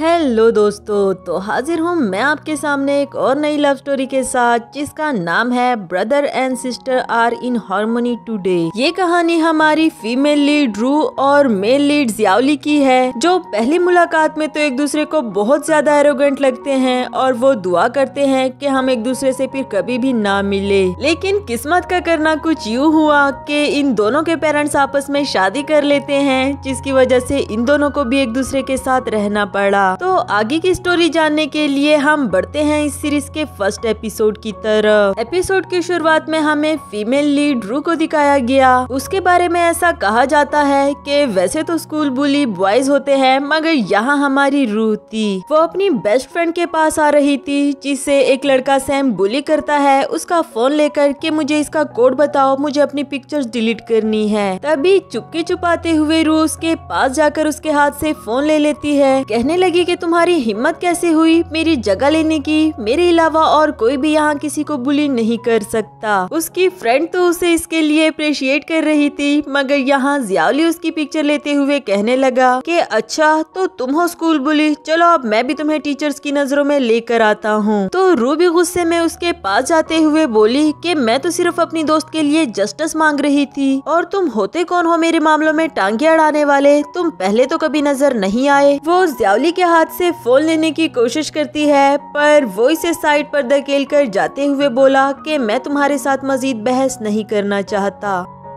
Hello दोस्तों तो हाजिर हूँ मैं आपके सामने एक और नई लव स्टोरी के साथ जिसका नाम है brother and sister are in harmony today ये कहानी हमारी फीमेल लीड रू और मेल लीड जियावली की है जो पहली मुलाकात में तो एक दूसरे को बहुत ज्यादा एरोगेंट लगते हैं और वो दुआ करते हैं कि हम एक दूसरे से फिर कभी भी ना मिले लेकिन किस्मत का करना कुछ यूँ हुआ की इन दोनों के पेरेंट्स आपस में शादी कर लेते हैं जिसकी वजह से इन दोनों को भी एक दूसरे के साथ रहना पड़ा तो आगे की स्टोरी जानने के लिए हम बढ़ते हैं इस सीरीज के फर्स्ट एपिसोड की तरफ एपिसोड की शुरुआत में हमें फीमेल लीड रू को दिखाया गया उसके बारे में ऐसा कहा जाता है कि वैसे तो स्कूल बुली बॉयज होते हैं मगर यहाँ हमारी रू थी वो अपनी बेस्ट फ्रेंड के पास आ रही थी जिसे एक लड़का सैम बुली करता है उसका फोन लेकर के मुझे इसका कोड बताओ मुझे अपनी पिक्चर डिलीट करनी है तभी चुपके चुपाते हुए रू उसके पास जाकर उसके हाथ से फोन ले लेती है कहने लगी पूछूंगी कि तुम्हारी हिम्मत कैसे हुई मेरी जगह लेने की मेरे अलावा और कोई भी यहाँ किसी को बुली नहीं कर सकता उसकी फ्रेंड तो उसे इसके लिए अप्रिशिएट कर रही थी मगर यहाँ जियाली उसकी पिक्चर लेते हुए कहने लगा कि अच्छा तो तुम हो स्कूल बुली चलो अब मैं भी तुम्हें टीचर्स की नजरों में लेकर आता हूँ तो रूबी गुस्से में उसके पास जाते हुए बोली की मैं तो सिर्फ अपनी दोस्त के लिए जस्टिस मांग रही थी और तुम होते कौन हो मेरे मामलों में टांगे अड़ाने वाले तुम पहले तो कभी नजर नहीं आए वो जियाली के हाथ से फोन लेने की कोशिश करती है पर वो इसे साइड पर धकेल कर जाते हुए बोला कि मैं तुम्हारे साथ मजीद बहस नहीं करना चाहता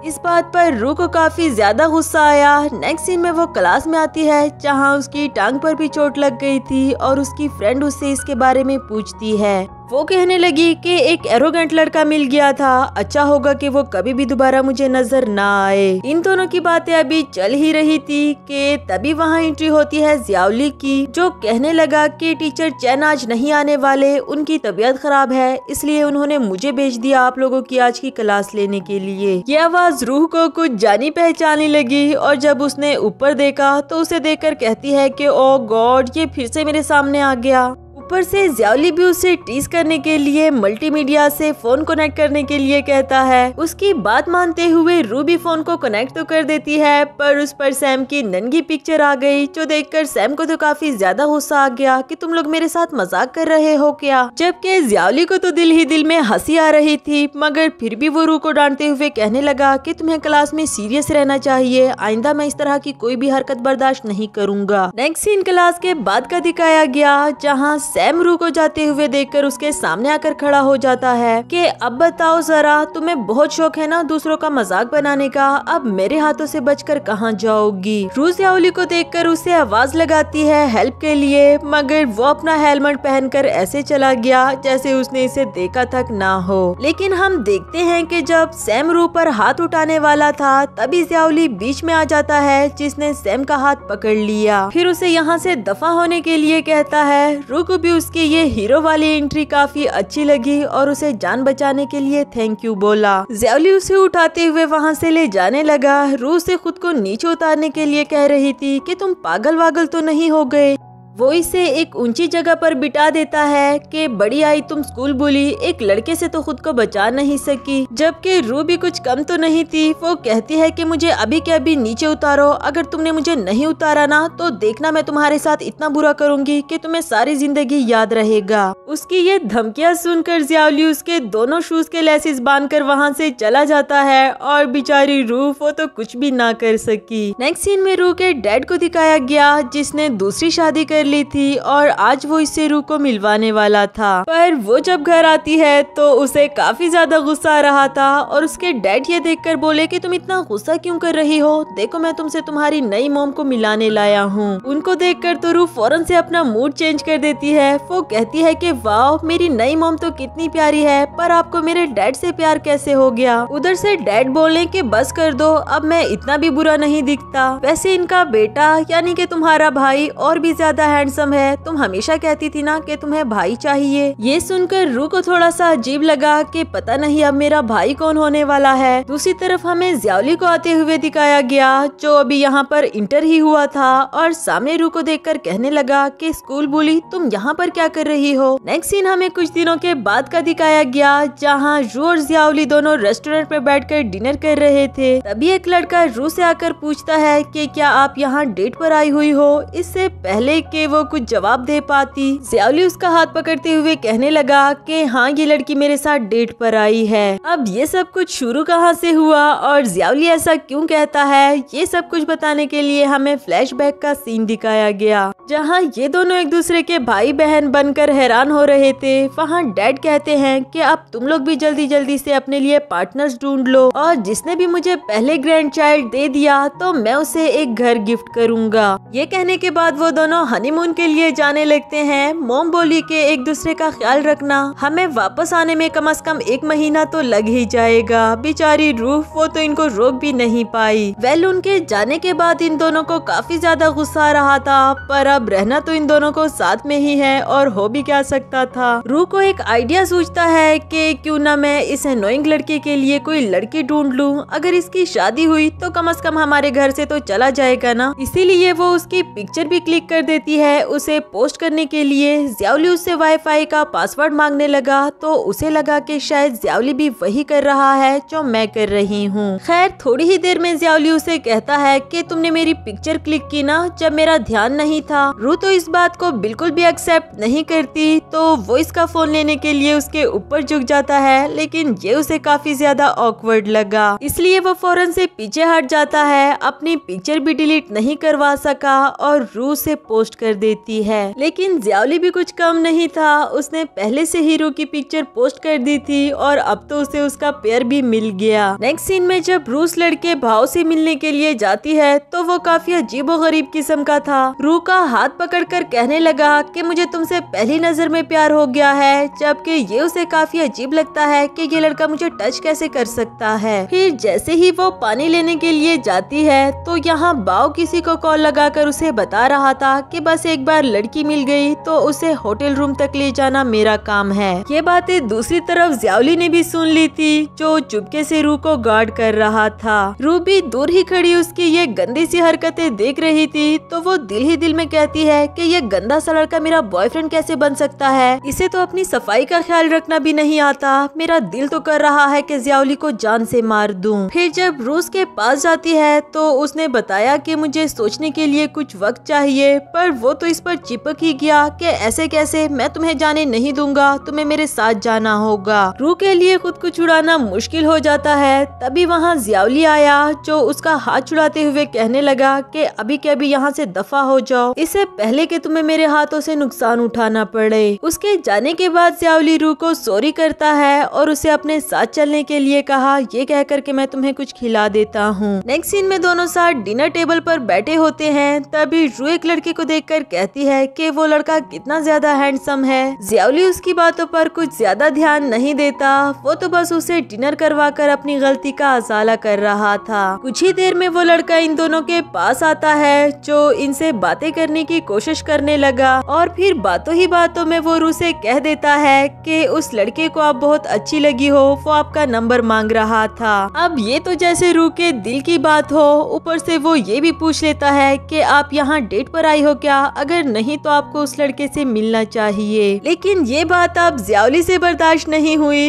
इस बात पर रू को काफी ज्यादा गुस्सा आया नेक्स्ट सीन में वो क्लास में आती है जहाँ उसकी टांग पर भी चोट लग गई थी और उसकी फ्रेंड उससे इसके बारे में पूछती है वो कहने लगी कि एक एरोगेंट लड़का मिल गया था अच्छा होगा कि वो कभी भी दोबारा मुझे नजर ना आए इन दोनों की बातें अभी चल ही रही थी कि तभी वहाँ एंट्री होती है जियावली की जो कहने लगा कि टीचर चैन आज नहीं आने वाले उनकी तबीयत खराब है इसलिए उन्होंने मुझे भेज दिया आप लोगों की आज की क्लास लेने के लिए ये आवाज रूह को कुछ जानी पहचानी लगी और जब उसने ऊपर देखा तो उसे देख कहती है की ओ गॉड ये फिर से मेरे सामने आ गया ऊपर से ज्यावली भी उसे टीस करने के लिए मल्टीमीडिया से फोन कनेक्ट करने के लिए कहता है उसकी बात मानते हुए रूबी फोन को कनेक्ट तो कर देती है पर उस पर सैम की नंगी पिक्चर आ गई जो देखकर सैम को तो काफी ज्यादा गुस्सा आ गया कि तुम लोग मेरे साथ मजाक कर रहे हो क्या जबकि ज्यावली को तो दिल ही दिल में हंसी आ रही थी मगर फिर भी वो रू को डांटते हुए कहने लगा की तुम्हें क्लास में सीरियस रहना चाहिए आइंदा मैं इस तरह की कोई भी हरकत बर्दाश्त नहीं करूंगा नेक्स्ट सीन क्लास के बाद का दिखाया गया जहाँ सैम रू को जाते हुए देखकर उसके सामने आकर खड़ा हो जाता है कि अब बताओ जरा तुम्हें बहुत शौक है ना दूसरों का मजाक बनाने का अब मेरे हाथों से बचकर कहाँ जाओगी रू सियाली को देखकर उसे आवाज लगाती है हेल्प के लिए मगर वो अपना हेलमेट पहनकर ऐसे चला गया जैसे उसने इसे देखा तक ना हो लेकिन हम देखते हैं की जब सैम रू पर हाथ उठाने वाला था तभी सियाली बीच में आ जाता है जिसने सैम का हाथ पकड़ लिया फिर उसे यहाँ से दफा होने के लिए कहता है रू को भी उसकी ये हीरो वाली एंट्री काफी अच्छी लगी और उसे जान बचाने के लिए थैंक यू बोला जेवली उसे उठाते हुए वहाँ से ले जाने लगा रू से खुद को नीचे उतारने के लिए कह रही थी कि तुम पागल वागल तो नहीं हो गए वो इसे एक ऊंची जगह पर बिटा देता है कि बड़ी आई तुम स्कूल बोली एक लड़के से तो खुद को बचा नहीं सकी जबकि रू भी कुछ कम तो नहीं थी वो कहती है कि मुझे अभी के अभी नीचे उतारो अगर तुमने मुझे नहीं उतारा ना तो देखना मैं तुम्हारे साथ इतना बुरा करूंगी कि तुम्हें सारी जिंदगी याद रहेगा उसकी ये धमकियाँ सुनकर जियावली उसके दोनों शूज के लेसिस बांध कर वहाँ से चला जाता है और बेचारी रू वो तो कुछ भी ना कर सकी नेक्स्ट सीन में रू के डैड को दिखाया गया जिसने दूसरी शादी कर कर ली थी और आज वो इसे रू को मिलवाने वाला था पर वो जब घर आती है तो उसे काफी ज्यादा गुस्सा आ रहा था और उसके डैड ये देखकर बोले कि तुम इतना गुस्सा क्यों कर रही हो देखो मैं तुमसे तुम्हारी नई मोम को मिलाने लाया हूँ उनको देख तो रू फौरन से अपना मूड चेंज कर देती है वो कहती है की वाह मेरी नई मोम तो कितनी प्यारी है पर आपको मेरे डैड से प्यार कैसे हो गया उधर से डैड बोलने के बस कर दो अब मैं इतना भी बुरा नहीं दिखता वैसे इनका बेटा यानी कि तुम्हारा भाई और भी ज्यादा हैंडसम है तुम हमेशा कहती थी ना कि तुम्हें भाई चाहिए ये सुनकर रू को थोड़ा सा अजीब लगा कि पता नहीं अब मेरा भाई कौन होने वाला है दूसरी तरफ हमें ज्यावली को आते हुए दिखाया गया जो अभी यहाँ पर इंटर ही हुआ था और सामने रू को कर कहने लगा कि स्कूल बोली तुम यहाँ पर क्या कर रही हो नेक्स्ट सीन हमें कुछ दिनों के बाद का दिखाया गया जहाँ रू और जियावली दोनों रेस्टोरेंट पर कर डिनर कर रहे थे तभी एक लड़का रू से आकर पूछता है कि क्या आप यहाँ डेट पर आई हुई हो इससे पहले के वो कुछ जवाब दे पाती ज्यावली उसका हाथ पकड़ते हुए कहने लगा कि हाँ ये लड़की मेरे साथ डेट पर आई है अब ये सब कुछ शुरू कहाँ से हुआ और ज्यावली ऐसा क्यों कहता है ये सब कुछ बताने के लिए हमें फ्लैशबैक का सीन दिखाया गया जहाँ ये दोनों एक दूसरे के भाई बहन बनकर हैरान हो रहे थे वहाँ डैड कहते हैं कि अब तुम लोग भी जल्दी जल्दी से अपने लिए पार्टनर्स ढूंढ लो और जिसने भी मुझे पहले ग्रैंड चाइल्ड दे दिया तो मैं उसे एक घर गिफ्ट करूंगा ये कहने के बाद वो दोनों हनी हनीमून के लिए जाने लगते हैं मोम बोली के एक दूसरे का ख्याल रखना हमें वापस आने में कम अज कम एक महीना तो लग ही जाएगा बेचारी रूफ वो तो इनको रोक भी नहीं पाई वेल उनके जाने के बाद इन दोनों को काफी ज्यादा गुस्सा रहा था पर अब रहना तो इन दोनों को साथ में ही है और हो भी क्या सकता था रूह को एक आइडिया सूझता है की क्यूँ न मैं इस नोइंग लड़के के लिए कोई लड़की ढूंढ लू अगर इसकी शादी हुई तो कम अज कम हमारे घर ऐसी तो चला जाएगा ना इसीलिए वो उसकी पिक्चर भी क्लिक कर देती है है उसे पोस्ट करने के लिए ज्यावली उससे वाईफाई का पासवर्ड मांगने लगा तो उसे लगा कि शायद ज्यावली भी वही कर रहा है जो मैं कर रही हूँ खैर थोड़ी ही देर में ज्यावली उसे कहता है कि तुमने मेरी पिक्चर क्लिक की ना जब मेरा ध्यान नहीं था रू तो इस बात को बिल्कुल भी एक्सेप्ट नहीं करती तो वो इसका फोन लेने के लिए उसके ऊपर झुक जाता है लेकिन ये उसे काफी ज्यादा ऑकवर्ड लगा इसलिए वो फौरन से पीछे हट जाता है अपनी पिक्चर भी डिलीट नहीं करवा सका और रू से पोस्ट कर कर देती है लेकिन ज्यावली भी कुछ कम नहीं था उसने पहले से हीरो की पिक्चर पोस्ट कर दी थी और अब तो उसे उसका पेयर भी मिल गया नेक्स्ट सीन में जब रूस लड़के भाव से मिलने के लिए जाती है तो वो काफी अजीबो गरीब किस्म का था रू का हाथ पकड़ कर कहने लगा कि मुझे तुमसे पहली नजर में प्यार हो गया है जबकि ये उसे काफी अजीब लगता है कि ये लड़का मुझे टच कैसे कर सकता है फिर जैसे ही वो पानी लेने के लिए जाती है तो यहाँ बाव किसी को कॉल लगाकर उसे बता रहा था कि बस से एक बार लड़की मिल गई तो उसे होटल रूम तक ले जाना मेरा काम है ये बातें दूसरी तरफ ज्यावली ने भी सुन ली थी जो चुपके से रू को गार्ड कर रहा था रू भी दूर ही खड़ी उसकी ये गंदी सी हरकतें देख रही थी तो वो दिल ही दिल में कहती है कि ये गंदा सा लड़का मेरा बॉयफ्रेंड कैसे बन सकता है इसे तो अपनी सफाई का ख्याल रखना भी नहीं आता मेरा दिल तो कर रहा है की जियावली को जान से मार दू फिर जब रूस के पास जाती है तो उसने बताया की मुझे सोचने के लिए कुछ वक्त चाहिए पर वो तो इस पर चिपक ही गया कि ऐसे कैसे मैं तुम्हें जाने नहीं दूंगा तुम्हें मेरे साथ जाना होगा रू के लिए खुद को छुड़ाना मुश्किल हो जाता है तभी वहाँ जियावली आया जो उसका हाथ छुड़ाते हुए कहने लगा कि अभी के अभी यहाँ से दफा हो जाओ इससे पहले के तुम्हें मेरे हाथों से नुकसान उठाना पड़े उसके जाने के बाद जियावली रू को सोरी करता है और उसे अपने साथ चलने के लिए कहा ये कहकर के मैं तुम्हें कुछ खिला देता हूँ नेक्स्ट सीन में दोनों साथ डिनर टेबल पर बैठे होते हैं तभी रू एक लड़के को देख देखकर कहती है कि वो लड़का कितना ज्यादा हैंडसम है जियावली उसकी बातों पर कुछ ज्यादा ध्यान नहीं देता वो तो बस उसे डिनर करवा कर अपनी गलती का अजाला कर रहा था कुछ ही देर में वो लड़का इन दोनों के पास आता है जो इनसे बातें करने की कोशिश करने लगा और फिर बातों ही बातों में वो रूसे कह देता है कि उस लड़के को आप बहुत अच्छी लगी हो वो आपका नंबर मांग रहा था अब ये तो जैसे रू के दिल की बात हो ऊपर से वो ये भी पूछ लेता है कि आप यहाँ डेट पर आई हो क्या अगर नहीं तो आपको उस लड़के से मिलना चाहिए लेकिन ये बात अब जियाली से बर्दाश्त नहीं हुई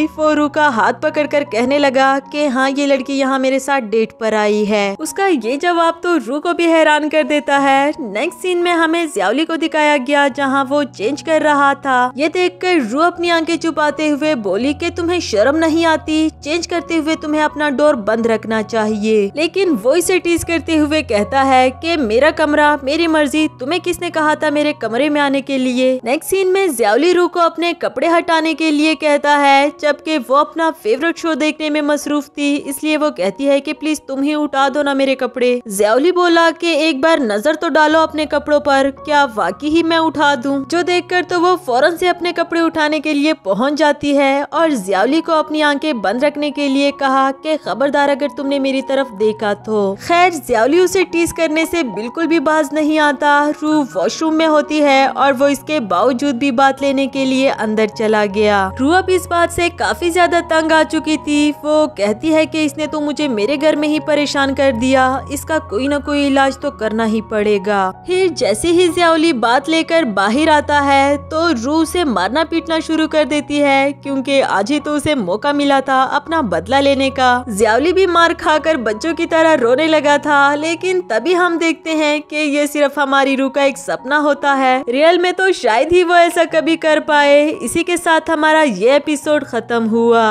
का हाथ पकड़ कर कहने लगा कि हाँ ये लड़की यहाँ मेरे साथ डेट पर आई है उसका ये जवाब तो रू को भी हैरान कर देता है नेक्स्ट सीन में हमें ज्यावली को दिखाया गया जहाँ वो चेंज कर रहा था ये देख कर रू अपनी आंखें छुपाते हुए बोली की तुम्हें शर्म नहीं आती चेंज करते हुए तुम्हे अपना डोर बंद रखना चाहिए लेकिन वो इसे टीज करते हुए कहता है की मेरा कमरा मेरी मर्जी तुम्हें किसने उसने कहा था मेरे कमरे में आने के लिए नेक्स्ट सीन में ज्यावली रू को अपने कपड़े हटाने के लिए कहता है जबकि वो अपना फेवरेट शो देखने में मसरूफ थी इसलिए वो कहती है की प्लीज तुम ही उठा दो ना मेरे कपड़े ज्यावली बोला की एक बार नजर तो डालो अपने कपड़ों पर क्या वाकई ही मैं उठा दूँ जो देख तो वो फौरन से अपने कपड़े उठाने के लिए पहुँच जाती है और ज्यावली को अपनी आंखें बंद रखने के लिए कहा कि खबरदार अगर तुमने मेरी तरफ देखा तो खैर ज्यावली उसे टीस करने से बिल्कुल भी बाज नहीं आता रू वॉशरूम में होती है और वो इसके बावजूद भी बात लेने के लिए अंदर चला गया रूअप इस बात से काफी ज्यादा तंग आ चुकी थी वो कहती है कि इसने तो मुझे मेरे घर में ही परेशान कर दिया इसका कोई ना कोई इलाज तो करना ही पड़ेगा फिर जैसे ही जियाउली बात लेकर बाहर आता है तो रू उसे मारना पीटना शुरू कर देती है क्योंकि आज ही तो उसे मौका मिला था अपना बदला लेने का जियाउली भी मार खाकर बच्चों की तरह रोने लगा था लेकिन तभी हम देखते हैं कि ये सिर्फ हमारी रू का एक सपना होता है रियल में तो शायद ही वो ऐसा कभी कर पाए इसी के साथ हमारा ये एपिसोड खत्म हुआ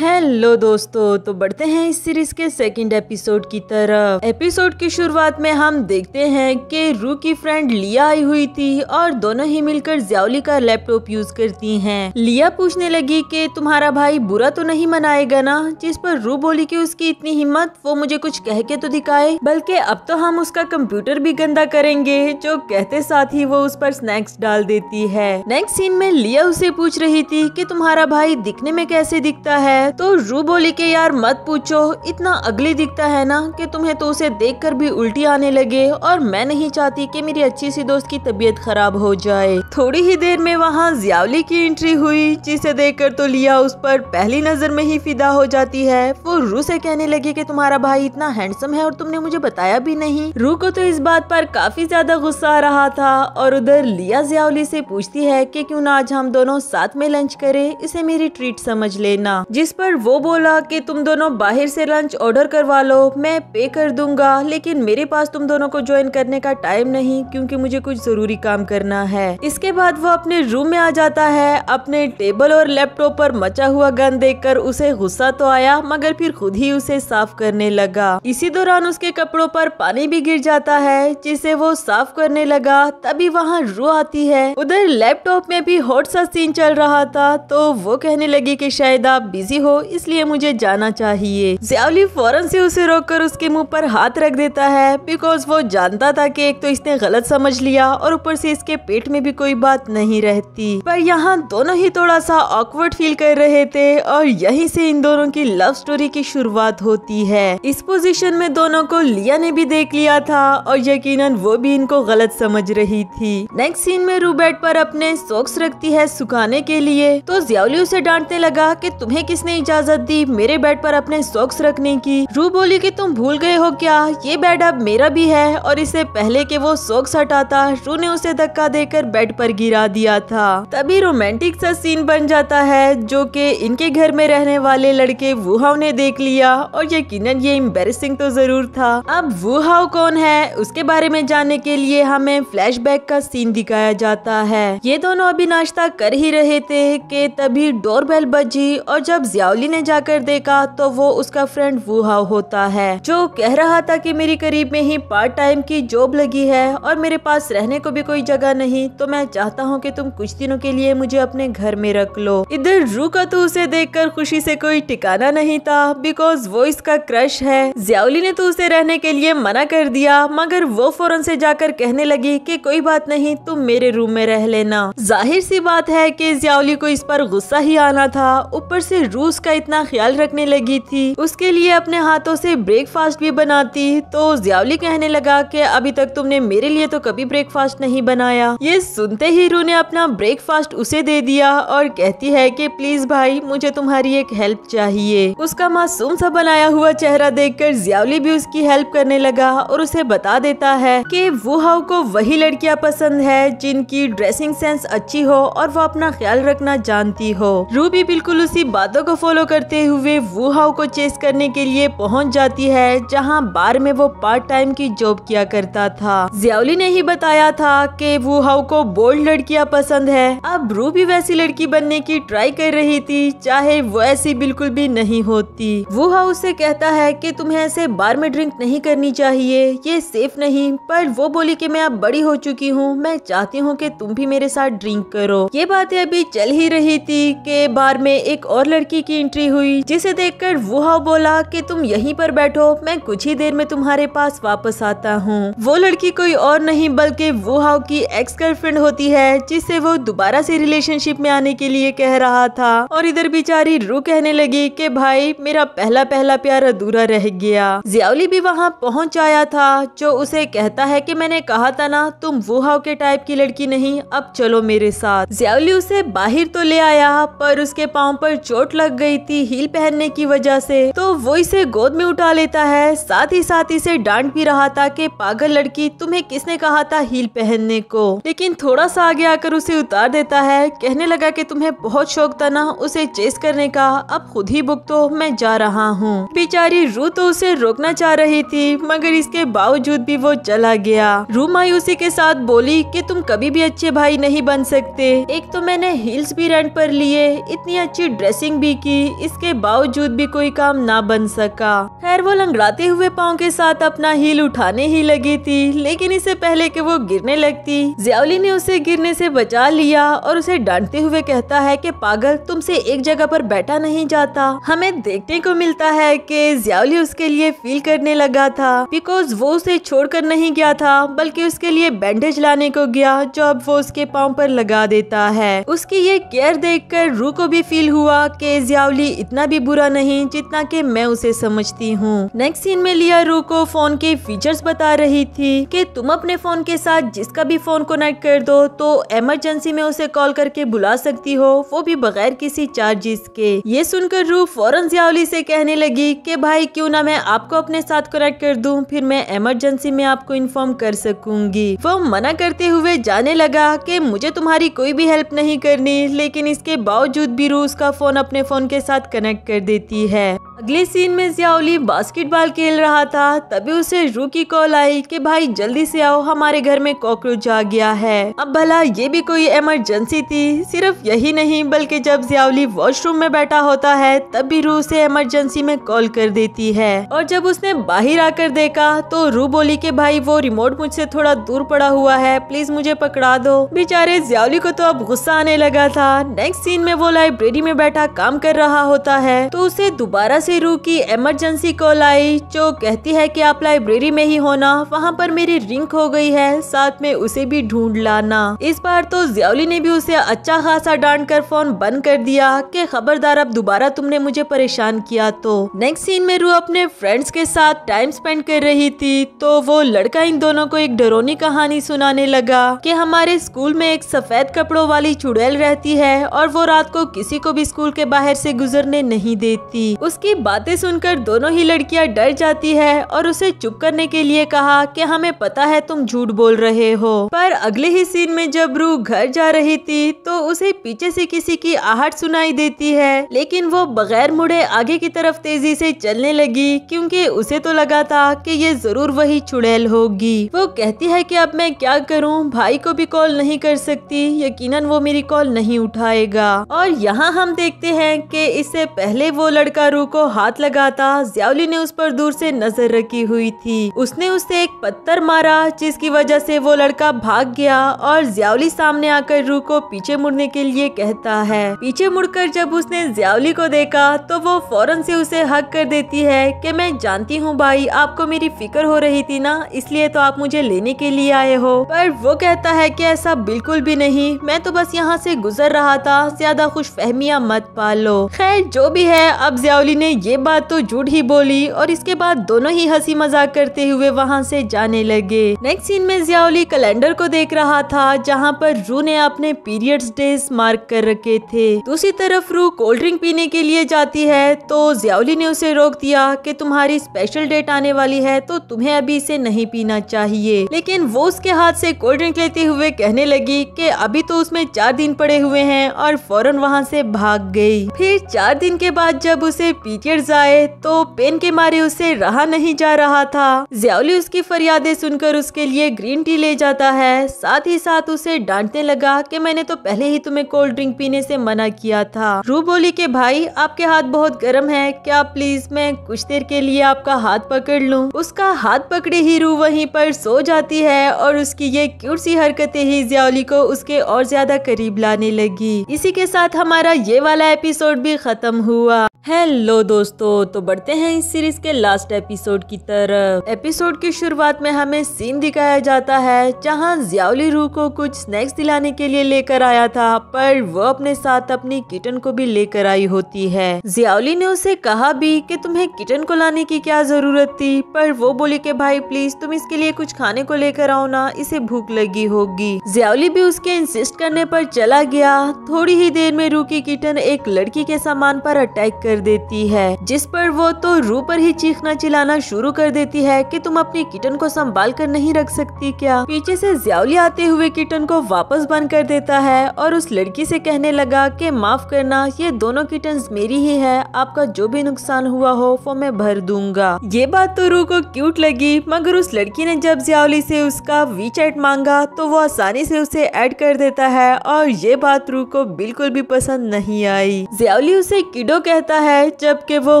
हेलो दोस्तों तो बढ़ते हैं इस सीरीज के सेकंड एपिसोड की तरफ एपिसोड की शुरुआत में हम देखते हैं कि रू की फ्रेंड लिया आई हुई थी और दोनों ही मिलकर ज्यावली का लैपटॉप यूज करती हैं लिया पूछने लगी कि तुम्हारा भाई बुरा तो नहीं मनाएगा ना जिस पर रू बोली कि उसकी इतनी हिम्मत वो मुझे कुछ कह के तो दिखाए बल्कि अब तो हम उसका कंप्यूटर भी गंदा करेंगे जो कहते साथ ही वो उस पर स्नैक्स डाल देती है नेक्स्ट सीन में लिया उसे पूछ रही थी की तुम्हारा भाई दिखने में कैसे दिखता है है तो रू बोली के यार मत पूछो इतना अगली दिखता है ना कि तुम्हें तो उसे देखकर भी उल्टी आने लगे और मैं नहीं चाहती कि मेरी अच्छी सी दोस्त की तबीयत खराब हो जाए थोड़ी ही देर में वहाँ जियावली की एंट्री हुई जिसे देख तो लिया उस पर पहली नजर में ही फिदा हो जाती है वो रू से कहने लगी की तुम्हारा भाई इतना हैंडसम है और तुमने मुझे बताया भी नहीं रू को तो इस बात पर काफी ज्यादा गुस्सा आ रहा था और उधर लिया जियावली से पूछती है कि क्यों ना आज हम दोनों साथ में लंच करें इसे मेरी ट्रीट समझ लेना जिस पर वो बोला कि तुम दोनों बाहर से लंच ऑर्डर करवा लो मैं पे कर दूंगा लेकिन मेरे पास तुम दोनों को ज्वाइन करने का टाइम नहीं क्योंकि मुझे कुछ जरूरी काम करना है इसके बाद वो अपने रूम में आ जाता है अपने टेबल और लैपटॉप पर मचा हुआ गन कर उसे गुस्सा तो आया मगर फिर खुद ही उसे साफ करने लगा इसी दौरान उसके कपड़ों पर पानी भी गिर जाता है जिसे वो साफ करने लगा तभी वहाँ रू आती है उधर लैपटॉप में भी हॉट सा सीन चल रहा था तो वो कहने लगी की शायद आप बिजी हो इसलिए मुझे जाना चाहिए ज्यावली फौरन से उसे रोककर उसके मुंह पर हाथ रख देता है बिकॉज वो जानता था कि एक तो इसने गलत समझ लिया और ऊपर से इसके पेट में भी कोई बात नहीं रहती पर यहाँ दोनों ही थोड़ा सा ऑकवर्ड फील कर रहे थे और यही से इन दोनों की लव स्टोरी की शुरुआत होती है इस पोजीशन में दोनों को लिया ने भी देख लिया था और यकीन वो भी इनको गलत समझ रही थी नेक्स्ट सीन में रूबेट पर अपने सोक्स रखती है सुखाने के लिए तो ज्यावली उसे डांटने लगा कि तुम्हें किसने ने इजाजत दी मेरे बेड पर अपने सॉक्स रखने की रू बोली कि तुम भूल गए हो क्या ये बेड अब मेरा भी है और इससे पहले के वो सॉक्स हटाता रू ने उसे धक्का देकर बेड पर गिरा दिया था तभी रोमांटिक सा सीन बन जाता है जो कि इनके घर में रहने वाले लड़के वुहाव ने देख लिया और यकीन ये इम्बेसिंग तो जरूर था अब वुहाव कौन है उसके बारे में जानने के लिए हमें फ्लैश का सीन दिखाया जाता है ये दोनों अभी नाश्ता कर ही रहे थे के तभी बेल बजी और जब याओली ने जाकर देखा तो वो उसका फ्रेंड वुहा होता है जो कह रहा था कि मेरी करीब में ही पार्ट टाइम की जॉब लगी है और मेरे पास रहने को भी कोई जगह नहीं तो मैं चाहता हूँ कि तुम कुछ दिनों के लिए मुझे अपने घर में रख लो इधर रू का तो उसे देखकर खुशी से कोई ठिकाना नहीं था बिकॉज वो इसका क्रश है जियाउली ने तो उसे रहने के लिए मना कर दिया मगर वो फौरन से जाकर कहने लगी कि कोई बात नहीं तुम मेरे रूम में रह लेना जाहिर सी बात है कि जियाली को इस पर गुस्सा ही आना था ऊपर से रू उसका इतना ख्याल रखने लगी थी उसके लिए अपने हाथों से ब्रेकफास्ट भी बनाती तो जियावली कहने लगा कि अभी तक तुमने मेरे लिए तो कभी ब्रेकफास्ट नहीं बनाया ये सुनते ही रू ने अपना ब्रेकफास्ट उसे दे दिया और कहती है की प्लीज भाई मुझे तुम्हारी एक हेल्प चाहिए उसका मासूम सा बनाया हुआ चेहरा कर जियावली भी उसकी हेल्प करने लगा और उसे बता देता है कि हाउ को वही लड़कियां पसंद है जिनकी ड्रेसिंग सेंस अच्छी हो और वो अपना ख्याल रखना जानती हो रू भी बिल्कुल उसी बातों को फॉलो करते हुए वुहाओ को चेस करने के लिए पहुंच जाती है जहां बार में वो पार्ट टाइम की जॉब किया करता था जियाली ने ही बताया था कि वुहाओ को बोल्ड लड़कियां पसंद है अब रू भी वैसी लड़की बनने की ट्राई कर रही थी चाहे वो ऐसी बिल्कुल भी नहीं होती वुहाओ उसे कहता है की तुम्हें ऐसे बार में ड्रिंक नहीं करनी चाहिए ये सेफ नहीं पर वो बोली की मैं अब बड़ी हो चुकी हूँ मैं चाहती हूँ की तुम भी मेरे साथ ड्रिंक करो ये बातें अभी चल ही रही थी के बार में एक और लड़की की एंट्री हुई जिसे देखकर वह बोला कि तुम यहीं पर बैठो मैं कुछ ही देर में तुम्हारे पास वापस आता हूँ वो लड़की कोई और नहीं बल्कि वुहाव की एक्स गर्लफ्रेंड होती है जिससे वो दोबारा से रिलेशनशिप में आने के लिए कह रहा था और इधर बेचारी रू कहने लगी की भाई मेरा पहला पहला प्यार अधूरा रह गया जियावली भी वहाँ पहुँच आया था जो उसे कहता है की मैंने कहा था ना तुम हाउ के टाइप की लड़की नहीं अब चलो मेरे साथ जियावली उसे बाहर तो ले आया पर उसके पाँव पर चोट लग लग गई थी हील पहनने की वजह से तो वो इसे गोद में उठा लेता है साथ ही साथ इसे डांट भी रहा था कि पागल लड़की तुम्हें किसने कहा था हील पहनने को लेकिन थोड़ा सा आगे आकर उसे उतार देता है कहने लगा कि तुम्हें बहुत शौक था ना उसे चेस करने का अब खुद ही बुक तो मैं जा रहा हूँ बेचारी रू तो उसे रोकना चाह रही थी मगर इसके बावजूद भी वो चला गया रू मायूसी के साथ बोली कि तुम कभी भी अच्छे भाई नहीं बन सकते एक तो मैंने हील्स भी रेंट पर लिए इतनी अच्छी ड्रेसिंग भी की इसके बावजूद भी कोई काम ना बन सका खैर वो लंगड़ाते हुए पाँव के साथ अपना हील उठाने ही लगी थी लेकिन इससे पहले कि वो गिरने लगती ज्यावली ने उसे गिरने से बचा लिया और उसे डांटते हुए कहता है कि पागल तुमसे एक जगह पर बैठा नहीं जाता हमें देखने को मिलता है कि ज्यावली उसके लिए फील करने लगा था बिकॉज वो उसे छोड़कर नहीं गया था बल्कि उसके लिए बैंडेज लाने को गया जो अब वो उसके पाँव पर लगा देता है उसकी ये केयर कर रू को भी फील हुआ की जियावली इतना भी बुरा नहीं जितना कि मैं उसे समझती हूँ नेक्स्ट सीन में लिया रू को फोन के फीचर्स बता रही थी कि तुम अपने फोन के साथ जिसका भी फोन कनेक्ट कर दो तो इमरजेंसी में उसे कॉल करके बुला सकती हो वो भी बगैर किसी चार्जेस के ये सुनकर रू फौरन जियावली से कहने लगी कि भाई क्यों ना मैं आपको अपने साथ कनेक्ट कर दूं फिर मैं इमरजेंसी में आपको इन्फॉर्म कर सकूंगी वो मना करते हुए जाने लगा की मुझे तुम्हारी कोई भी हेल्प नहीं करनी लेकिन इसके बावजूद भी रू उसका फोन अपने फोन उनके साथ कनेक्ट कर देती है अगले सीन में जियाओली बास्केटबॉल खेल रहा था तभी उसे रू की कॉल आई कि भाई जल्दी से आओ हमारे घर में कॉकरोच आ गया है अब भला ये भी कोई इमरजेंसी थी सिर्फ यही नहीं बल्कि जब जियाली वॉशरूम में बैठा होता है तब भी रू उसे इमरजेंसी में कॉल कर देती है और जब उसने बाहर आकर देखा तो रू बोली की भाई वो रिमोट मुझसे थोड़ा दूर पड़ा हुआ है प्लीज मुझे पकड़ा दो बेचारे जियावली को तो अब गुस्सा आने लगा था नेक्स्ट सीन में वो लाइब्रेरी में बैठा काम कर कर रहा होता है तो उसे दोबारा से रू की इमरजेंसी कॉल आई जो कहती है कि आप लाइब्रेरी में ही होना वहाँ पर मेरी रिंक हो गई है साथ में उसे भी ढूंढ लाना इस बार तो जियाली ने भी उसे अच्छा खासा डांट कर फोन बंद कर दिया के खबरदार अब दोबारा तुमने मुझे परेशान किया तो नेक्स्ट सीन में रू अपने फ्रेंड्स के साथ टाइम स्पेंड कर रही थी तो वो लड़का इन दोनों को एक डरोनी कहानी सुनाने लगा कि हमारे स्कूल में एक सफेद कपड़ों वाली चुड़ैल रहती है और वो रात को किसी को भी स्कूल के बाहर पैर से गुजरने नहीं देती उसकी बातें सुनकर दोनों ही लड़कियां डर जाती है और उसे चुप करने के लिए कहा कि हमें पता है तुम झूठ बोल रहे हो पर अगले ही सीन में जब रू घर जा रही थी तो उसे पीछे से किसी की आहट सुनाई देती है लेकिन वो बगैर मुड़े आगे की तरफ तेजी से चलने लगी क्योंकि उसे तो लगा था कि ये जरूर वही चुड़ैल होगी वो कहती है कि अब मैं क्या करूं भाई को भी कॉल नहीं कर सकती यकीनन वो मेरी कॉल नहीं उठाएगा और यहाँ हम देखते हैं कि इससे पहले वो लड़का रू को हाथ लगाता ज्यावली ने उस पर दूर से नजर रखी हुई थी उसने उसे एक पत्थर मारा जिसकी वजह से वो लड़का भाग गया और ज्यावली सामने आकर रू को पीछे मुड़ने के लिए कहता है पीछे मुड़कर जब उसने ज्यावली को देखा तो वो फौरन से उसे हक कर देती है कि मैं जानती हूँ भाई आपको मेरी फिक्र हो रही थी ना इसलिए तो आप मुझे लेने के लिए आए हो पर वो कहता है की ऐसा बिल्कुल भी नहीं मैं तो बस यहाँ से गुजर रहा था ज्यादा खुश फहमिया मत पालो खैर जो भी है अब जियाउली ने ये बात तो झूठ ही बोली और इसके बाद दोनों ही हंसी मजाक करते हुए वहाँ से जाने लगे नेक्स्ट सीन में जियाउली कैलेंडर को देख रहा था जहाँ पर रू ने अपने पीरियड्स डेज मार्क कर रखे थे दूसरी तरफ रू कोल्ड ड्रिंक पीने के लिए जाती है तो जियाउली ने उसे रोक दिया की तुम्हारी स्पेशल डेट आने वाली है तो तुम्हें अभी इसे नहीं पीना चाहिए लेकिन वो उसके हाथ से कोल्ड ड्रिंक लेते हुए कहने लगी की अभी तो उसमें चार दिन पड़े हुए हैं और फौरन वहाँ से भाग गई फिर चार दिन के बाद जब उसे पीरियड्स आए तो पेन के मारे उसे रहा नहीं जा रहा था ज्यावली उसकी फरियादें सुनकर उसके लिए ग्रीन टी ले जाता है साथ ही साथ उसे डांटने लगा कि मैंने तो पहले ही तुम्हें कोल्ड ड्रिंक पीने से मना किया था रू बोली के भाई आपके हाथ बहुत गर्म है क्या प्लीज मैं कुछ देर के लिए आपका हाथ पकड़ लूँ उसका हाथ पकड़े ही रू वहीं पर सो जाती है और उसकी ये क्यूट सी हरकतें ही ज्यावली को उसके और ज्यादा करीब लाने लगी इसी के साथ हमारा ये वाला एपिसोड एपिसोड भी ख़त्म हुआ हेलो दोस्तों तो बढ़ते हैं इस सीरीज के लास्ट एपिसोड की तरफ एपिसोड की शुरुआत में हमें सीन दिखाया जाता है जहां जियाली रू को कुछ स्नैक्स दिलाने के लिए लेकर आया था पर वो अपने साथ अपनी किटन को भी लेकर आई होती है जियावली ने उसे कहा भी कि तुम्हें किटन को लाने की क्या जरूरत थी पर वो बोली के भाई प्लीज तुम इसके लिए कुछ खाने को लेकर आओ ना इसे भूख लगी होगी जियावली भी उसके इंसिस्ट करने पर चला गया थोड़ी ही देर में रू की किटन एक लड़की के सामान पर अटैक कर कर देती है जिस पर वो तो रू पर ही चीखना चिलाना शुरू कर देती है कि तुम अपने किटन को संभाल कर नहीं रख सकती क्या पीछे से ज्यावली आते हुए किटन को वापस बंद कर देता है और उस लड़की से कहने लगा कि माफ करना ये दोनों किटन मेरी ही है आपका जो भी नुकसान हुआ हो वो मैं भर दूंगा ये बात तो रू को क्यूट लगी मगर उस लड़की ने जब ज्यावली से उसका वी मांगा तो वो आसानी से उसे एड कर देता है और ये बात रू को बिल्कुल भी पसंद नहीं आई ज्यावली उसे किडो कहता है जबकि वो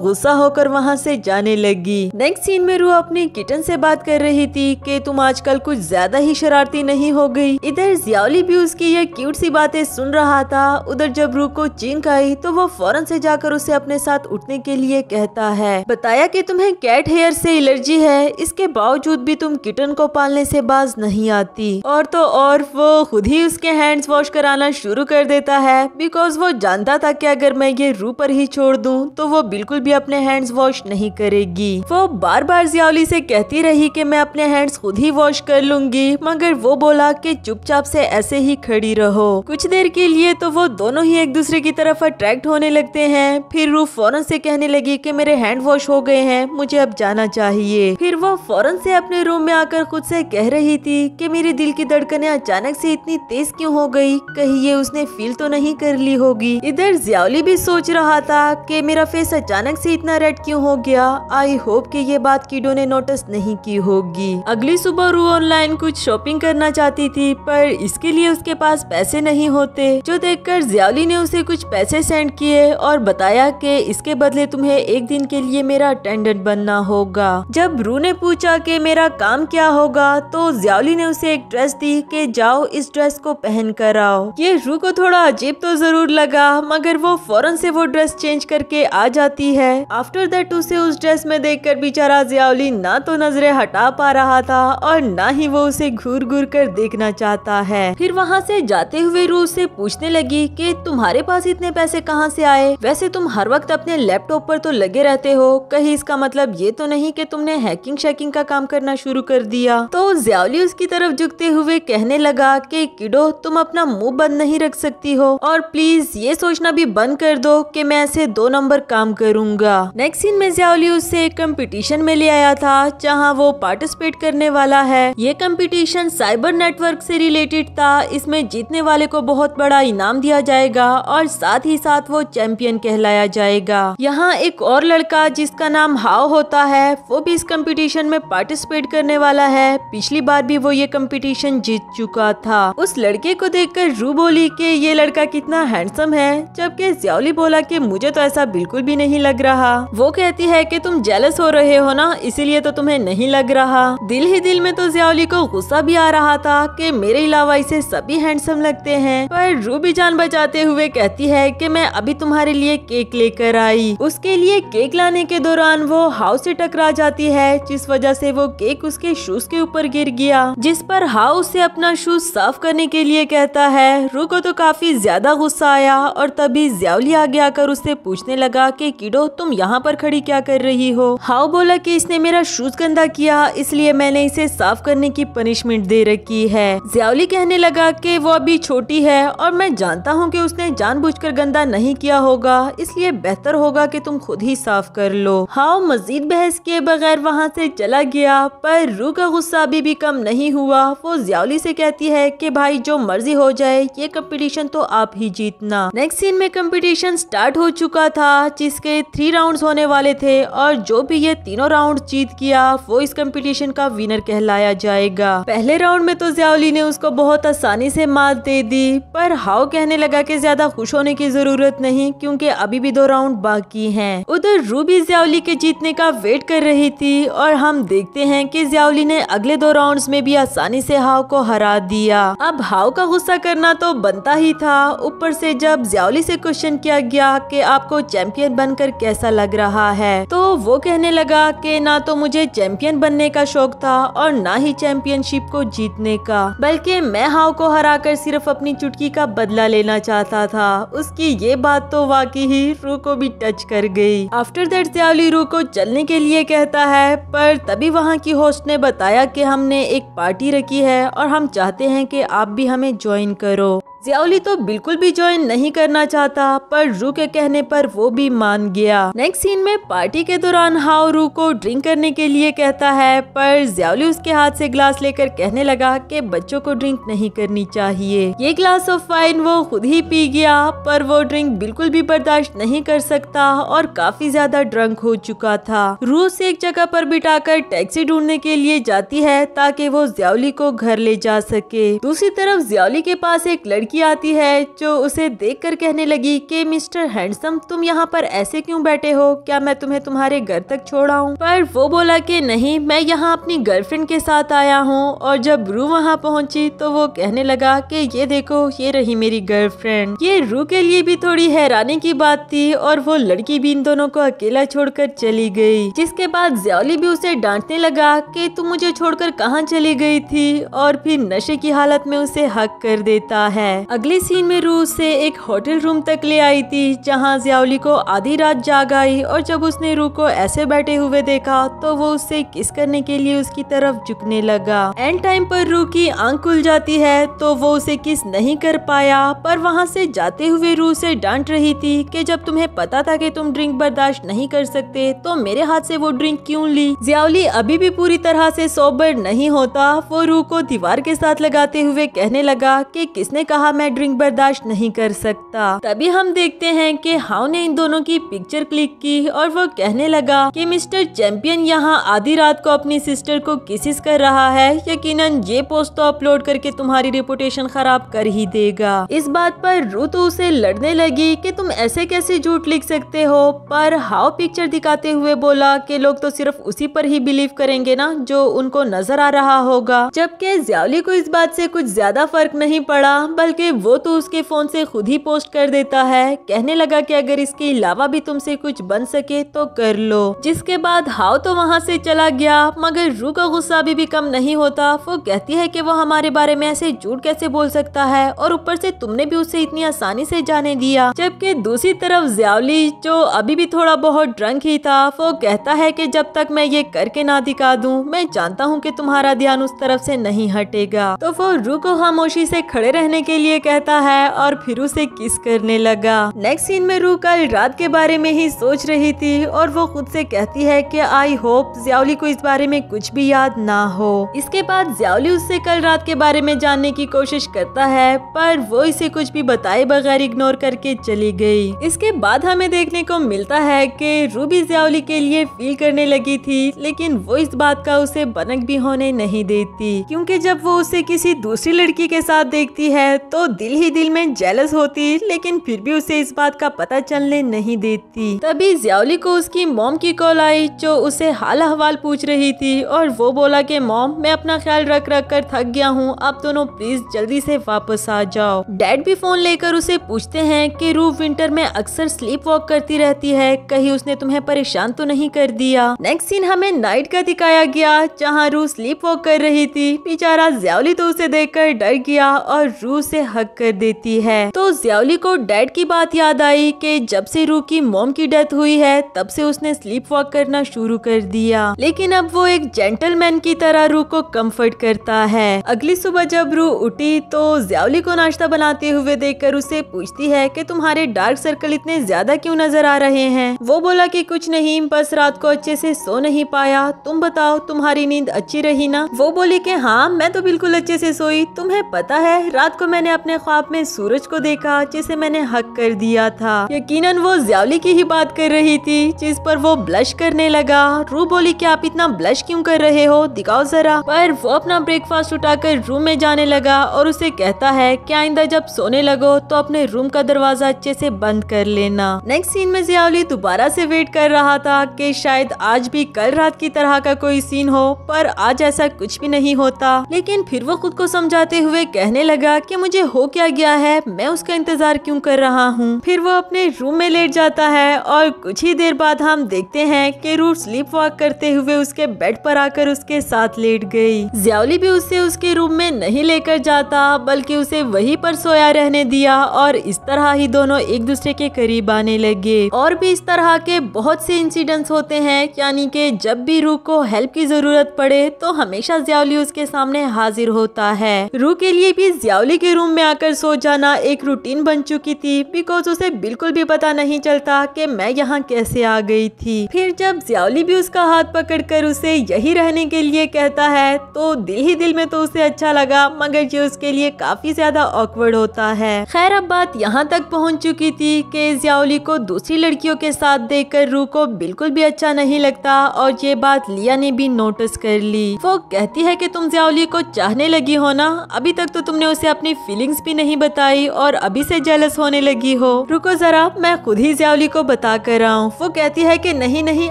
गुस्सा होकर वहाँ से जाने लगी नेक्स्ट सीन में रू अपनी किटन से बात कर रही थी कि तुम आजकल कुछ ज्यादा ही शरारती नहीं हो गई इधर जियाली भी उसकी ये क्यूट सी बातें सुन रहा था उधर जब रू को चिंक आई तो वो फौरन से जाकर उसे अपने साथ उठने के लिए कहता है बताया की तुम्हें कैट हेयर से एलर्जी है इसके बावजूद भी तुम किटन को पालने से बाज नहीं आती और तो और वो खुद ही उसके हैंड्स वॉश कराना शुरू कर देता है बिकॉज वो जानता था कि अगर मैं ये रू पर ही छोड़ दूं तो वो बिल्कुल भी अपने हैंड्स वॉश नहीं करेगी वो बार बार जियाली से कहती रही कि मैं अपने हैंड्स खुद ही वॉश कर लूंगी मगर वो बोला कि चुपचाप से ऐसे ही खड़ी रहो कुछ देर के लिए तो वो दोनों ही एक दूसरे की तरफ अट्रैक्ट होने लगते हैं फिर रूफ फौरन से कहने लगी की मेरे हैंड वॉश हो गए हैं मुझे अब जाना चाहिए फिर वो फौरन से अपने रूम में आकर खुद से कह रही थी की मेरे दिल की धड़कने अचानक से इतनी तेज क्यों हो गई कहीं ये उसने फील तो नहीं कर ली होगी इधर जियाली भी सोच रहा था कि ये मेरा फेस अचानक से इतना रेड क्यों हो गया आई होप कि ये बात कीडो ने नोटिस नहीं की होगी अगली सुबह रू ऑनलाइन कुछ शॉपिंग करना चाहती थी पर इसके लिए उसके पास पैसे नहीं होते जो देखकर जियाली ने उसे कुछ पैसे सेंड किए और बताया कि इसके बदले तुम्हें एक दिन के लिए मेरा अटेंडेंट बनना होगा जब रू ने पूछा की मेरा काम क्या होगा तो जियाली ने उसे एक ड्रेस दी के जाओ इस ड्रेस को पहन कर आओ ये रू को थोड़ा अजीब तो जरूर लगा मगर वो फौरन से वो ड्रेस चेंज कर करके आ जाती है आफ्टर दैट उसे उस ड्रेस में देखकर बेचारा जियाली ना तो नजरें हटा पा रहा था और ना ही वो उसे घूर घूर कर देखना चाहता है फिर वहाँ से जाते हुए रू उसे पूछने लगी कि तुम्हारे पास इतने पैसे कहाँ से आए वैसे तुम हर वक्त अपने लैपटॉप पर तो लगे रहते हो कहीं इसका मतलब ये तो नहीं कि तुमने हैकिंग शैकिंग का काम करना शुरू कर दिया तो जियावली उसकी तरफ झुकते हुए कहने लगा कि किडो तुम अपना मुंह बंद नहीं रख सकती हो और प्लीज ये सोचना भी बंद कर दो की मैं ऐसे दो नंबर काम करूंगा नेक्स्ट सीन में जियाली उसे एक कम्पिटिशन में ले आया था जहाँ वो पार्टिसिपेट करने वाला है ये कम्पिटिशन साइबर नेटवर्क से रिलेटेड था इसमें जीतने वाले को बहुत बड़ा इनाम दिया जाएगा और साथ ही साथ वो चैंपियन कहलाया जाएगा यहाँ एक और लड़का जिसका नाम हाव होता है वो भी इस कम्पिटिशन में पार्टिसिपेट करने वाला है पिछली बार भी वो ये कम्पिटिशन जीत चुका था उस लड़के को देखकर रू बोली के ये लड़का कितना हैंडसम है जबकि जियाली बोला कि मुझे तो ऐसा ऐसा बिल्कुल भी नहीं लग रहा वो कहती है कि तुम जेलस हो रहे हो ना इसीलिए तो तुम्हें नहीं लग रहा दिल ही दिल में तो जियाली को गुस्सा भी आ रहा था कि मेरे अलावा इसे सभी हैंडसम लगते हैं पर रूबी जान बचाते हुए कहती है कि मैं अभी तुम्हारे लिए केक लेकर आई उसके लिए केक लाने के दौरान वो हाउ से टकरा जाती है जिस वजह से वो केक उसके शूज के ऊपर गिर गया जिस पर हाउ उसे अपना शूज साफ करने के लिए कहता है रू को तो काफी ज्यादा गुस्सा आया और तभी ज्यावली आगे आकर उससे पूछ सोचने लगा कि किडो तुम यहाँ पर खड़ी क्या कर रही हो हाउ बोला कि इसने मेरा शूज गंदा किया इसलिए मैंने इसे साफ करने की पनिशमेंट दे रखी है ज्यावली कहने लगा कि वो अभी छोटी है और मैं जानता हूँ कि उसने जानबूझकर गंदा नहीं किया होगा इसलिए बेहतर होगा कि तुम खुद ही साफ कर लो हाउ मजीद बहस किए बगैर वहाँ से चला गया पर रू का गुस्सा अभी भी कम नहीं हुआ वो जयावली से कहती है की भाई जो मर्जी हो जाए ये कम्पिटिशन तो आप ही जीतना नेक्स्ट सीन में कम्पिटिशन स्टार्ट हो चुका था जिसके थ्री राउंड्स होने वाले थे और जो भी ये तीनों राउंड जीत किया वो इस कंपटीशन का विनर कहलाया जाएगा पहले राउंड में तो जियावली ने उसको बहुत आसानी से मात दे दी पर हाउ कहने लगा कि ज्यादा खुश होने की जरूरत नहीं क्योंकि अभी भी दो राउंड बाकी हैं। उधर रूबी जयावली के जीतने का वेट कर रही थी और हम देखते हैं की जियावली ने अगले दो राउंड में भी आसानी से हाउ को हरा दिया अब हाउ का गुस्सा करना तो बनता ही था ऊपर से जब जियावली से क्वेश्चन किया गया कि आपको चैंपियन बनकर कैसा लग रहा है तो वो कहने लगा कि ना तो मुझे चैंपियन बनने का शौक था और ना ही चैंपियनशिप को जीतने का बल्कि मैं हाउ को हराकर सिर्फ अपनी चुटकी का बदला लेना चाहता था उसकी ये बात तो वाकई ही रू को भी टच कर गई आफ्टर दैट त्यावली रू को चलने के लिए कहता है पर तभी वहाँ की होस्ट ने बताया की हमने एक पार्टी रखी है और हम चाहते है की आप भी हमें ज्वाइन करो जियाली तो बिल्कुल भी ज्वाइन नहीं करना चाहता पर रू के कहने पर वो भी मान गया नेक्स्ट सीन में पार्टी के दौरान हाउ रू को ड्रिंक करने के लिए कहता है पर जियाली उसके हाथ से ग्लास लेकर कहने लगा कि बच्चों को ड्रिंक नहीं करनी चाहिए ये ग्लास ऑफ वाइन वो खुद ही पी गया पर वो ड्रिंक बिल्कुल भी बर्दाश्त नहीं कर सकता और काफी ज्यादा ड्रंक हो चुका था रू उसे एक जगह पर बिठाकर टैक्सी ढूंढने के लिए जाती है ताकि वो जियाली को घर ले जा सके दूसरी तरफ जियाली के पास एक लड़की लड़की आती है जो उसे देखकर कहने लगी कि मिस्टर हैंडसम तुम यहाँ पर ऐसे क्यों बैठे हो क्या मैं तुम्हें तुम्हारे घर तक छोड़ाऊँ पर वो बोला कि नहीं मैं यहाँ अपनी गर्लफ्रेंड के साथ आया हूँ और जब रू वहाँ पहुँची तो वो कहने लगा कि ये देखो ये रही मेरी गर्लफ्रेंड ये रू के लिए भी थोड़ी हैरानी की बात थी और वो लड़की भी इन दोनों को अकेला छोड़कर चली गई जिसके बाद ज्याली भी उसे डांटने लगा कि तुम मुझे छोड़कर कहाँ चली गई थी और फिर नशे की हालत में उसे हक कर देता है अगले सीन में रू उसे एक होटल रूम तक ले आई थी जहाँ जियावली को आधी रात जाग आई और जब उसने रू को ऐसे बैठे हुए देखा तो वो उससे किस करने के लिए उसकी तरफ झुकने लगा एंड टाइम पर रू की आंख खुल जाती है तो वो उसे किस नहीं कर पाया पर वहाँ से जाते हुए रू से डांट रही थी कि जब तुम्हें पता था कि तुम ड्रिंक बर्दाश्त नहीं कर सकते तो मेरे हाथ से वो ड्रिंक क्यों ली जियावली अभी भी पूरी तरह से सोबर नहीं होता वो रू को दीवार के साथ लगाते हुए कहने लगा कि किसने कहा कहा मैं ड्रिंक बर्दाश्त नहीं कर सकता तभी हम देखते हैं कि हाउ ने इन दोनों की पिक्चर क्लिक की और वो कहने लगा कि मिस्टर चैंपियन यहाँ आधी रात को अपनी सिस्टर को किसिस कर रहा है यकीनन ये पोस्ट तो अपलोड करके तुम्हारी रिपोर्टेशन खराब कर ही देगा इस बात पर रू तो उसे लड़ने लगी की तुम ऐसे कैसे झूठ लिख सकते हो पर हाउ पिक्चर दिखाते हुए बोला की लोग तो सिर्फ उसी पर ही बिलीव करेंगे ना जो उनको नजर आ रहा होगा जबकि ज्यावली को इस बात से कुछ ज्यादा फर्क नहीं पड़ा बल्कि सके वो तो उसके फ़ोन से खुद ही पोस्ट कर देता है कहने लगा कि अगर इसके अलावा भी तुमसे कुछ बन सके तो कर लो जिसके बाद हाउ तो वहाँ से चला गया मगर रू का गुस्सा भी, भी कम नहीं होता वो कहती है कि वो हमारे बारे में ऐसे झूठ कैसे बोल सकता है और ऊपर से तुमने भी उसे इतनी आसानी से जाने दिया जबकि दूसरी तरफ ज्यावली जो अभी भी थोड़ा बहुत ड्रंक ही था वो कहता है कि जब तक मैं ये करके ना दिखा दूं मैं जानता हूँ कि तुम्हारा ध्यान उस तरफ से नहीं हटेगा तो वो रू को खामोशी से खड़े रहने के लिए लिए कहता है और फिर उसे किस करने लगा नेक्स्ट सीन में रू कल रात के बारे में ही सोच रही थी और वो खुद से कहती है कि आई होप ज्यावली को इस बारे में कुछ भी याद ना हो इसके बाद ज्यावली उससे कल रात के बारे में जानने की कोशिश करता है पर वो इसे कुछ भी बताए बगैर इग्नोर करके चली गई इसके बाद हमें देखने को मिलता है कि रूबी ज्यावली के लिए फील करने लगी थी लेकिन वो इस बात का उसे बनक भी होने नहीं देती क्योंकि जब वो उसे किसी दूसरी लड़की के साथ देखती है तो तो दिल ही दिल में जेलस होती लेकिन फिर भी उसे इस बात का पता चलने नहीं देती तभी ज्यावली को उसकी मोम की कॉल आई जो उसे हाल हवाल पूछ रही थी और वो बोला कि मोम मैं अपना ख्याल रख रख कर थक गया हूँ आप दोनों प्लीज जल्दी से वापस आ जाओ डैड भी फोन लेकर उसे पूछते हैं कि रूफ विंटर में अक्सर स्लीप वॉक करती रहती है कहीं उसने तुम्हें परेशान तो नहीं कर दिया नेक्स्ट सीन हमें नाइट का दिखाया गया जहाँ रू स्लीप वॉक कर रही थी बेचारा ज्यावली तो उसे देखकर डर गया और रू से हक कर देती है तो ज्यावली को डैड की बात याद आई कि जब से रू की मोम की डेथ हुई है तब से उसने स्लीप वॉक करना शुरू कर दिया लेकिन अब वो एक जेंटलमैन की तरह रू को कंफर्ट करता है अगली सुबह जब रू उठी तो ज्यावली को नाश्ता बनाते हुए देखकर उसे पूछती है की तुम्हारे डार्क सर्कल इतने ज्यादा क्यूँ नजर आ रहे हैं वो बोला की कुछ नहीं बस रात को अच्छे से सो नहीं पाया तुम बताओ तुम्हारी नींद अच्छी रही ना वो बोली कि हाँ मैं तो बिल्कुल अच्छे से सोई तुम्हें पता है रात को मैंने मैंने अपने ख्वाब में सूरज को देखा जिसे मैंने हक कर दिया था यकीनन वो ज्यावली की ही बात कर रही थी जिस पर वो ब्लश करने लगा रू बोली की आप इतना ब्लश क्यूँ कर रहे हो दिखाओ जरा पर वो अपना ब्रेकफास्ट उठाकर रूम में जाने लगा और उसे कहता है की आइंदा जब सोने लगो तो अपने रूम का दरवाजा अच्छे से बंद कर लेना नेक्स्ट सीन में जियावली दोबारा से वेट कर रहा था कि शायद आज भी कल रात की तरह का कोई सीन हो पर आज ऐसा कुछ भी नहीं होता लेकिन फिर वो खुद को समझाते हुए कहने लगा कि मुझे मुझे हो क्या गया है मैं उसका इंतजार क्यों कर रहा हूँ फिर वो अपने रूम में लेट जाता है और कुछ ही देर बाद हम देखते हैं कि रूट स्लीप वॉक करते हुए उसके बेड पर आकर उसके साथ लेट गई ज्यावली भी उसे उसके रूम में नहीं लेकर जाता बल्कि उसे वही पर सोया रहने दिया और इस तरह ही दोनों एक दूसरे के करीब आने लगे और भी इस तरह के बहुत से इंसिडेंट्स होते हैं यानी कि जब भी रू को हेल्प की जरूरत पड़े तो हमेशा ज्यावली उसके सामने हाजिर होता है रू के लिए भी ज्यावली के रूम रूम में आकर सो जाना एक रूटीन बन चुकी थी बिकॉज उसे बिल्कुल भी पता नहीं चलता कि मैं यहाँ कैसे आ गई थी फिर जब ज्यावली भी उसका हाथ पकड़कर उसे यही रहने के लिए कहता है तो दिल ही दिल में तो उसे अच्छा लगा मगर ये उसके लिए काफी ज्यादा ऑकवर्ड होता है खैर अब बात यहाँ तक पहुँच चुकी थी कि ज्यावली को दूसरी लड़कियों के साथ कर रू को बिल्कुल भी अच्छा नहीं लगता और ये बात लिया ने भी नोटिस कर ली वो कहती है की तुम ज्यावली को चाहने लगी हो ना अभी तक तो तुमने उसे अपनी फीलिंग्स भी नहीं बताई और अभी से जेलस होने लगी हो रुको जरा मैं खुद ही ज्यावली को बता कर आऊँ वो कहती है की नहीं नहीं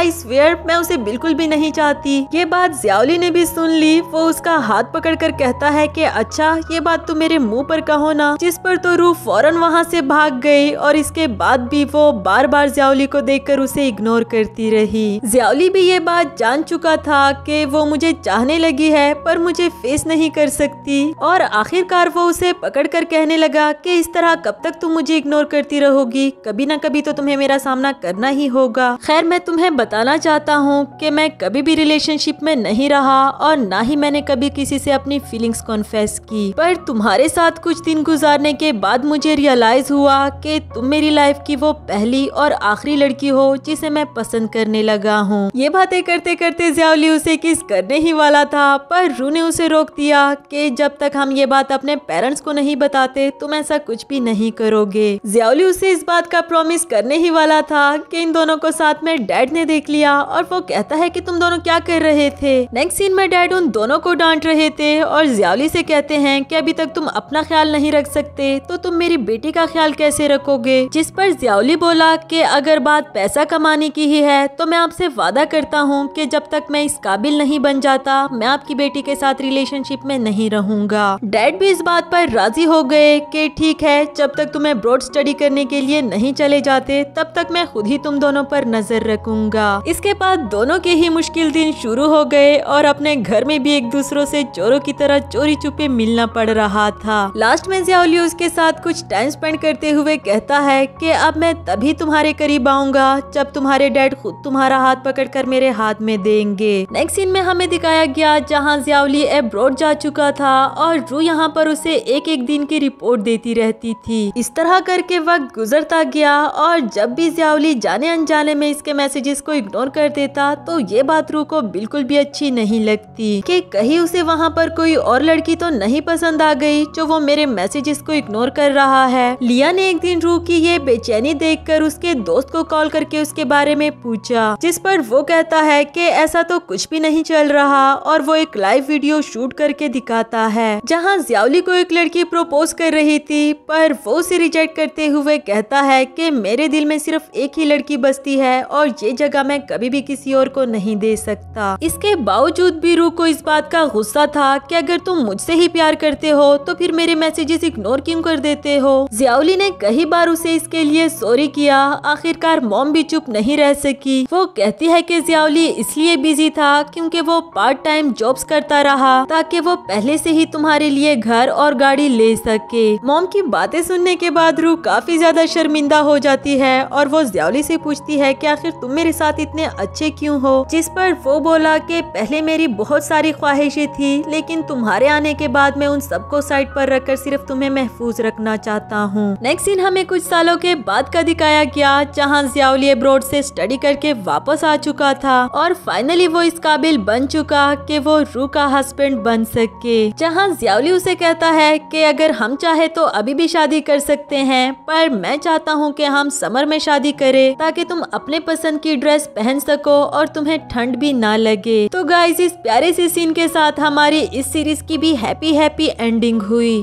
आई स्वेयर मैं उसे बिल्कुल भी नहीं चाहती ये बात ज्यावली ने भी सुन ली वो उसका हाथ पकड़ कर कहता है की अच्छा ये बात तुम मेरे मुँह पर कहो ना जिस पर तो रू फौरन वहाँ से भाग गई और इसके बाद भी वो बार बार ज्यावली को कर उसे इग्नोर करती रही ज्यावली भी ये बात जान चुका था की वो मुझे चाहने लगी है पर मुझे फेस नहीं कर सकती और आखिरकार वो उसे पकड़ कर कहने लगा कि इस तरह कब तक तुम मुझे इग्नोर करती रहोगी कभी ना कभी तो तुम्हें मेरा सामना करना ही होगा खैर मैं तुम्हें बताना चाहता हूँ कि मैं कभी भी रिलेशनशिप में नहीं रहा और ना ही मैंने कभी किसी से अपनी फीलिंग्स कॉन्फेस की पर तुम्हारे साथ कुछ दिन गुजारने के बाद मुझे रियलाइज हुआ की तुम मेरी लाइफ की वो पहली और आखिरी लड़की हो जिसे मैं पसंद करने लगा हूँ ये बातें करते करते ज्यावली उसे किस करने ही वाला था पर रू ने उसे रोक दिया कि जब तक हम ये बात अपने पेरेंट्स को को नहीं बताते तुम ऐसा कुछ भी नहीं करोगे जियाली उसे इस बात का प्रॉमिस करने ही वाला था कि इन दोनों को साथ में डैड ने देख लिया और वो कहता है कि तुम दोनों क्या कर रहे थे नेक्स्ट सीन में डैड उन दोनों को डांट रहे थे और जियाली से कहते हैं कि अभी तक तुम अपना ख्याल नहीं रख सकते तो तुम मेरी बेटी का ख्याल कैसे रखोगे जिस पर जियाली बोला कि अगर बात पैसा कमाने की ही है तो मैं आपसे वादा करता हूँ की जब तक मैं इस काबिल नहीं बन जाता मैं आपकी बेटी के साथ रिलेशनशिप में नहीं रहूंगा डैड भी इस बात पर राज़ी हो गए कि ठीक है जब तक तुम्हें ब्रॉड स्टडी करने के लिए नहीं चले जाते तब तक मैं खुद ही तुम दोनों पर नज़र रखूंगा इसके बाद दोनों के ही मुश्किल दिन शुरू हो गए और अपने घर में भी एक दूसरों से चोरों की तरह चोरी चुपे मिलना पड़ रहा था लास्ट में जियाली उसके साथ कुछ टाइम स्पेंड करते हुए कहता है की अब मैं तभी तुम्हारे करीब आऊंगा जब तुम्हारे डैड खुद तुम्हारा हाथ पकड़ कर मेरे हाथ में देंगे नेक्स्ट सीन में हमें दिखाया गया जहाँ जियावली एब्रॉड जा चुका था और रू यहाँ पर उसे एक एक दिन की रिपोर्ट देती रहती थी इस तरह करके वक्त गुजरता गया और जब भी जियावली जाने अनजाने में इसके मैसेजेस को इग्नोर कर देता तो ये बात रू को बिल्कुल भी अच्छी नहीं लगती कि कहीं उसे वहाँ पर कोई और लड़की तो नहीं पसंद आ गई जो वो मेरे मैसेजेस को इग्नोर कर रहा है लिया ने एक दिन रू की ये बेचैनी देख उसके दोस्त को कॉल करके उसके बारे में पूछा जिस पर वो कहता है की ऐसा तो कुछ भी नहीं चल रहा और वो एक लाइव वीडियो शूट करके दिखाता है जहाँ जियावली को एक लड़की की प्रपोज कर रही थी पर वो उसे रिजेक्ट करते हुए कहता है कि मेरे दिल में सिर्फ एक ही लड़की बसती है और ये जगह मैं कभी भी किसी और को नहीं दे सकता इसके बावजूद भी रू को इस बात का गुस्सा था कि अगर तुम मुझसे ही प्यार करते हो तो फिर मेरे मैसेजेस इग्नोर क्यों कर देते हो जियाउली ने कई बार उसे इसके लिए सॉरी किया आखिरकार मोम भी चुप नहीं रह सकी वो कहती है की जियाउली इसलिए बिजी था क्यूँकी वो पार्ट टाइम जॉब करता रहा ताकि वो पहले से ही तुम्हारे लिए घर और गाड़ी गाड़ी ले सके मोम की बातें सुनने के बाद रू काफी ज्यादा शर्मिंदा हो जाती है और वो ज्यावली से पूछती है कि आखिर तुम मेरे साथ इतने अच्छे क्यों हो जिस पर वो बोला कि पहले मेरी बहुत सारी ख्वाहिशें थी लेकिन तुम्हारे आने के बाद मैं उन सबको साइड पर रखकर सिर्फ तुम्हें महफूज रखना चाहता हूँ नेक्स्ट सीन हमें कुछ सालों के बाद का दिखाया गया जहाँ ज्यावली एब्रोड से स्टडी करके वापस आ चुका था और फाइनली वो इस काबिल बन चुका की वो रू का हस्बैंड बन सके जहाँ ज्यावली उसे कहता है कि अगर हम चाहे तो अभी भी शादी कर सकते हैं पर मैं चाहता हूँ कि हम समर में शादी करें ताकि तुम अपने पसंद की ड्रेस पहन सको और तुम्हें ठंड भी ना लगे तो गाइज इस प्यारे से सीन के साथ हमारी इस सीरीज की भी हैप्पी हैप्पी एंडिंग हुई